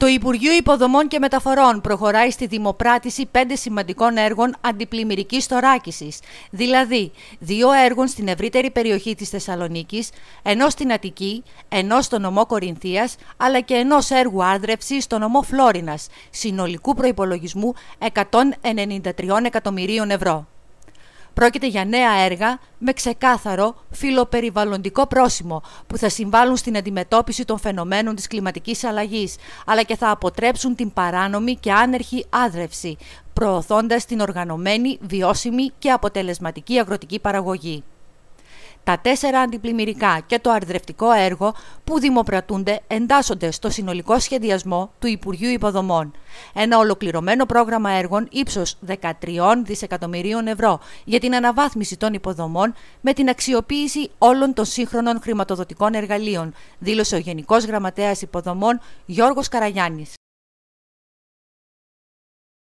Το Υπουργείο Υποδομών και Μεταφορών προχωράει στη δημοπράτηση πέντε σημαντικών έργων αντιπλημμυρικής θωράκισης, δηλαδή δύο έργων στην ευρύτερη περιοχή της Θεσσαλονίκης, ενό στην Αττική, ενό στο νομό Κορινθίας, αλλά και ενός έργου άρδρευσης στο νομό Φλόρινας, συνολικού προπολογισμού 193 εκατομμυρίων ευρώ. Πρόκειται για νέα έργα με ξεκάθαρο φιλοπεριβαλλοντικό πρόσημο που θα συμβάλλουν στην αντιμετώπιση των φαινομένων της κλιματικής αλλαγής αλλά και θα αποτρέψουν την παράνομη και άνερχη άδρευση προωθώντας την οργανωμένη, βιώσιμη και αποτελεσματική αγροτική παραγωγή τα τέσσερα αντιπλημμυρικά και το αρδρευτικό έργο που δημοπρατούνται εντάσσονται στο συνολικό σχεδιασμό του Υπουργείου Υποδομών. Ένα ολοκληρωμένο πρόγραμμα έργων ύψος 13 δισεκατομμυρίων ευρώ για την αναβάθμιση των υποδομών με την αξιοποίηση όλων των σύγχρονων χρηματοδοτικών εργαλείων, δήλωσε ο Γενικός Γραμματέας Υποδομών Γιώργος Καραγιάννης.